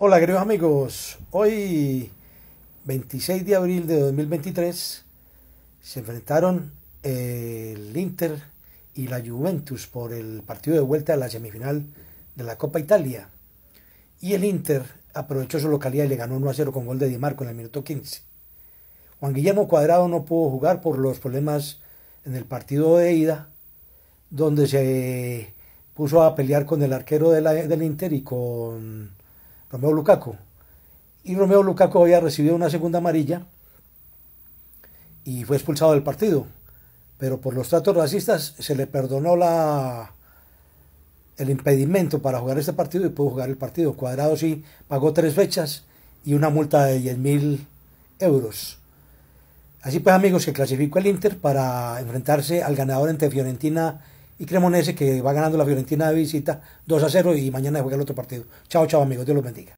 Hola queridos amigos, hoy 26 de abril de 2023 se enfrentaron eh, el Inter y la Juventus por el partido de vuelta a la semifinal de la Copa Italia y el Inter aprovechó su localidad y le ganó 1 a 0 con gol de Di Marco en el minuto 15. Juan Guillermo Cuadrado no pudo jugar por los problemas en el partido de ida donde se puso a pelear con el arquero del Inter y con Romeo Lukaku. Y Romeo Lukaku había recibido una segunda amarilla y fue expulsado del partido. Pero por los tratos racistas se le perdonó la, el impedimento para jugar este partido y pudo jugar el partido. Cuadrado sí pagó tres fechas y una multa de 10.000 mil euros. Así pues amigos, se clasificó el Inter para enfrentarse al ganador entre Fiorentina y ese que va ganando la Fiorentina de visita 2 a 0 y mañana juega el otro partido. Chao, chao amigos, Dios los bendiga.